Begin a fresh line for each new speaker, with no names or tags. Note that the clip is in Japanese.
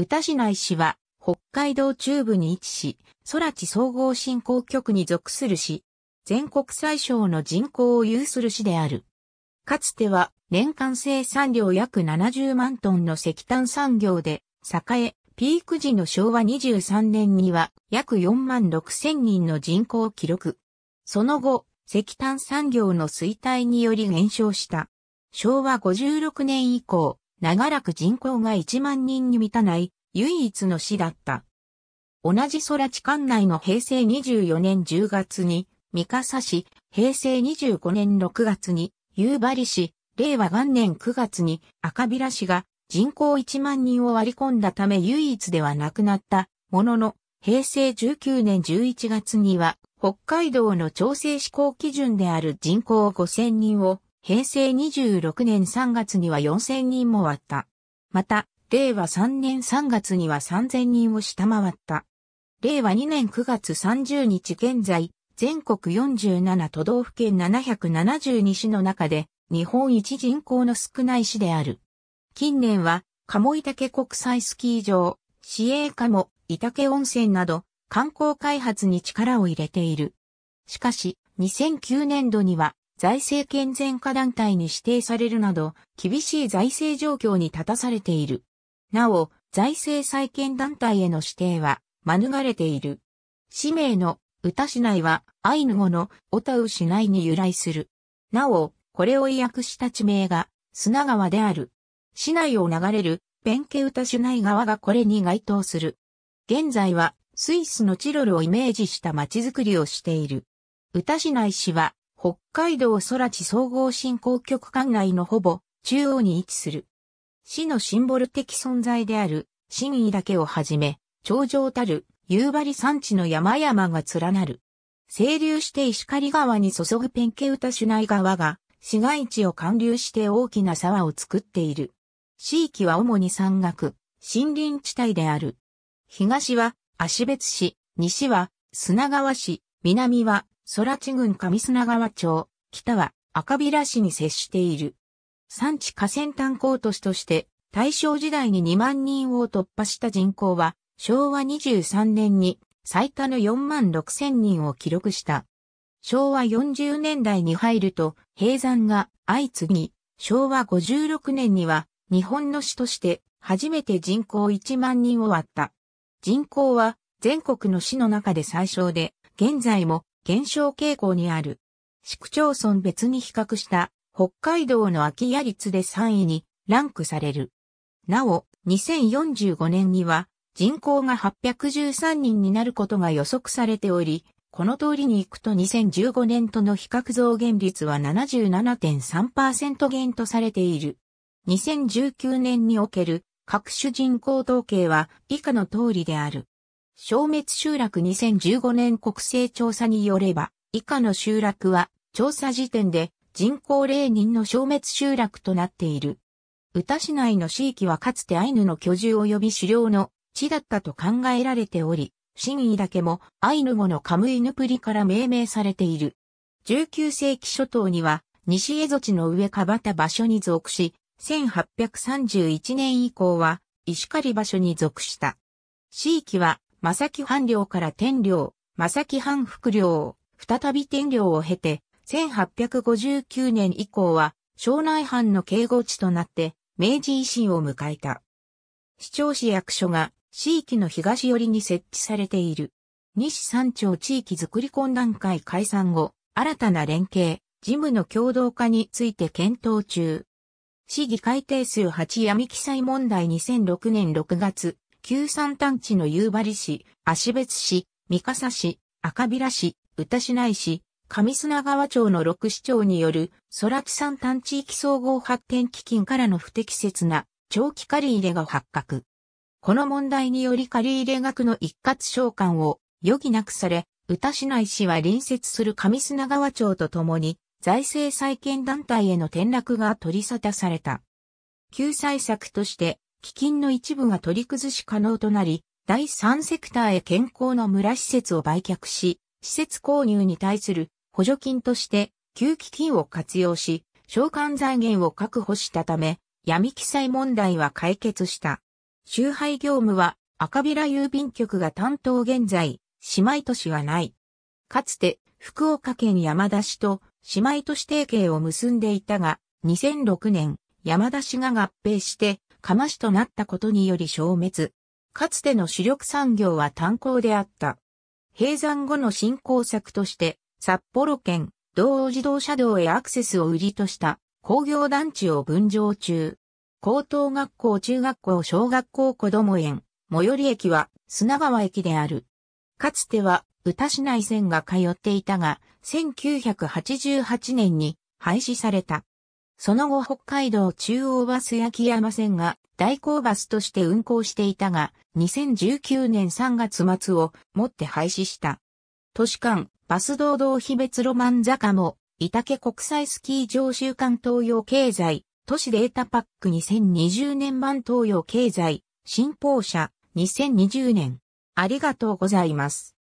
宇多市内市は、北海道中部に位置し、空知総合振興局に属する市、全国最小の人口を有する市である。かつては、年間生産量約70万トンの石炭産業で、栄え、ピーク時の昭和23年には約4万6千人の人口を記録。その後、石炭産業の衰退により減少した。昭和56年以降、長らく人口が1万人に満たない唯一の市だった。同じ空地管内の平成24年10月に三笠市、平成25年6月に夕張市、令和元年9月に赤平市が人口1万人を割り込んだため唯一ではなくなったものの、平成19年11月には北海道の調整施行基準である人口5000人を平成26年3月には4000人も割った。また、令和3年3月には3000人を下回った。令和2年9月30日現在、全国47都道府県772市の中で、日本一人口の少ない市である。近年は、鴨井岳国際スキー場、市営鴨、伊竹温泉など、観光開発に力を入れている。しかし、2009年度には、財政健全化団体に指定されるなど、厳しい財政状況に立たされている。なお、財政再建団体への指定は、免れている。氏名の、歌市内は、アイヌ語の、オタウ市内に由来する。なお、これを意訳した地名が、砂川である。市内を流れる、ペンケ歌市内川がこれに該当する。現在は、スイスのチロルをイメージした街づくりをしている。歌市内市は、北海道空地総合振興局管内のほぼ中央に位置する。市のシンボル的存在である、新井岳をはじめ、頂上たる夕張山地の山々が連なる。清流して石狩川に注ぐペンケウタシュナイ川が、市街地を貫流して大きな沢を作っている。地域は主に山岳、森林地帯である。東は足別市、西は砂川市、南は空知郡上砂川町、北は赤平市に接している。産地河川炭鉱都市として、大正時代に2万人を突破した人口は、昭和23年に最多の4万6千人を記録した。昭和40年代に入ると、閉山が相次ぎ、昭和56年には日本の市として初めて人口1万人を割った。人口は全国の市の中で最小で、現在も減少傾向にある。市区町村別に比較した北海道の空き家率で3位にランクされる。なお、2045年には人口が813人になることが予測されており、この通りに行くと2015年との比較増減率は77.3%減とされている。2019年における各種人口統計は以下の通りである。消滅集落2015年国勢調査によれば、以下の集落は、調査時点で人口霊人の消滅集落となっている。宇市内の地域はかつてアイヌの居住及び狩猟の地だったと考えられており、真意だけもアイヌ語のカムイヌプリから命名されている。19世紀初頭には、西江夷地の上かばた場所に属し、1831年以降は、石狩場所に属した。地域は正木藩領から天領、正木藩副領、再び天領を経て、1859年以降は、庄内藩の警護地となって、明治維新を迎えた。市長市役所が、地域の東寄りに設置されている。西三町地域づくり懇談会解散後、新たな連携、事務の共同化について検討中。市議改定数8闇記載問題2006年6月、旧山単地の夕張市、芦別市、三笠市、赤平市、歌市内市、上砂川町の6市町による、空地山単地域総合発展基金からの不適切な長期借り入れが発覚。この問題により借り入れ額の一括償還を余儀なくされ、歌市内市は隣接する上砂川町とともに、財政再建団体への転落が取り沙汰された。救済策として、基金の一部が取り崩し可能となり、第三セクターへ健康の村施設を売却し、施設購入に対する補助金として、旧基金を活用し、償還財源を確保したため、闇記載問題は解決した。集配業務は赤平郵便局が担当現在、姉妹都市はない。かつて福岡県山田市と姉妹都市提携を結んでいたが、2006年、山田市が合併して釜市となったことにより消滅。かつての主力産業は炭鉱であった。閉山後の振興策として、札幌県、道央自動車道へアクセスを売りとした工業団地を分譲中。高等学校、中学校、小学校、子供園、最寄り駅は砂川駅である。かつては宇多市内線が通っていたが、1988年に廃止された。その後北海道中央バス焼山線が代行バスとして運行していたが、2019年3月末をもって廃止した。都市間、バス道道秘別ロマン坂も、伊竹国際スキー場週間東洋経済、都市データパック2020年版東洋経済、新報社、2020年。ありがとうございます。